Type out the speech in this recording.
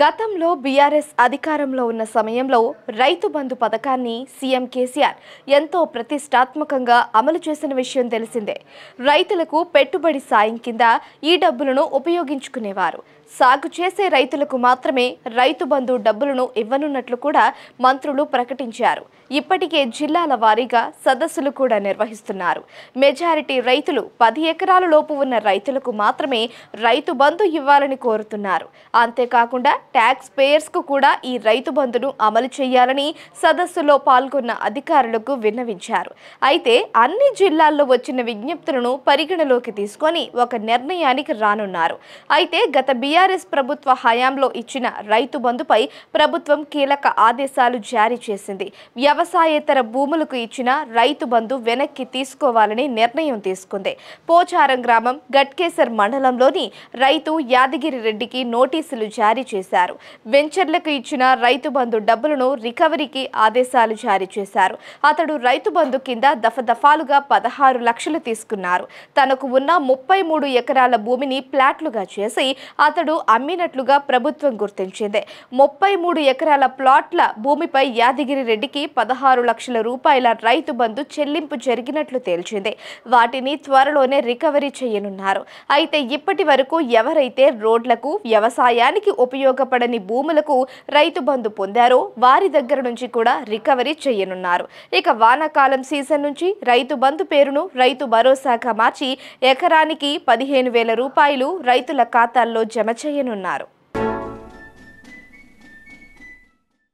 గతంలో బీఆర్ఎస్ అధికారంలో ఉన్న సమయంలో రైతు బంధు పథకాన్ని సీఎం కేసీఆర్ ఎంతో ప్రతిష్టాత్మకంగా అమలు చేసిన విషయం తెలిసిందే రైతులకు పెట్టుబడి సాయం కింద ఈ డబ్బులను ఉపయోగించుకునేవారు సాగు చేసే రైతులకు మాత్రమే రైతు బంధు డబ్బులను ఇవ్వనున్నట్లు కూడా మంత్రులు ప్రకటించారు ఇప్పటికే జిల్లాల వారీగా సదస్సులు కూడా నిర్వహిస్తున్నారు మెజారిటీ రైతులు పది ఎకరాల లోపు ఉన్న రైతులకు మాత్రమే రైతు బంధు ఇవ్వాలని కోరుతున్నారు అంతేకాకుండా ట్యాక్స్ పేయర్స్కు కూడా ఈ రైతు బంధును అమలు చేయాలని సదస్సులో పాల్గొన్న అధికారులకు విన్నవించారు అయితే అన్ని జిల్లాల్లో వచ్చిన విజ్ఞప్తులను పరిగణలోకి తీసుకొని ఒక నిర్ణయానికి రానున్నారు అయితే గత బిఆర్ టీఆర్ఎస్ ప్రభుత్వ హయాంలో ఇచ్చిన రైతు బంధుపై ప్రభుత్వం కీలక ఆదేశాలు జారీ చేసింది వ్యవసాయేతర భూములకు ఇచ్చిన రైతు బంధు వెనక్కి తీసుకోవాలని నిర్ణయం తీసుకుంది పోచారం గ్రామం గట్కేసర్ మండలంలోని రైతు యాదగిరి రెడ్డికి నోటీసులు జారీ చేశారు వెంచర్లకు ఇచ్చిన రైతు బంధు డబ్బులను రికవరీకి ఆదేశాలు జారీ చేశారు అతడు రైతు బంధు కింద దఫదఫాలుగా పదహారు లక్షలు తీసుకున్నారు తనకు ఉన్న ముప్పై మూడు ఎకరాల భూమిని ప్లాట్లుగా చేసి అతడు అతడు అమ్మినట్లుగా ప్రభుత్వం గుర్తించింది ముప్పై మూడు ఎకరాల ప్లాట్ల భూమిపై యాదగిరి రెడ్డికి పదహారు లక్షల రూపాయల రైతు బంధు చెల్లింపు జరిగినట్లు తేల్చింది వాటిని త్వరలోనే రికవరీ చేయనున్నారు అయితే ఇప్పటి వరకు ఎవరైతే రోడ్లకు వ్యవసాయానికి ఉపయోగపడని భూములకు రైతు బంధు పొందారో వారి దగ్గర నుంచి కూడా రికవరీ చేయనున్నారు ఇక వానాకాలం సీజన్ నుంచి రైతు బంధు పేరును రైతు భరోసాగా మార్చి ఎకరానికి పదిహేను వేల రూపాయలు రైతుల ఖాతాల్లో జమ చేయనున్నారు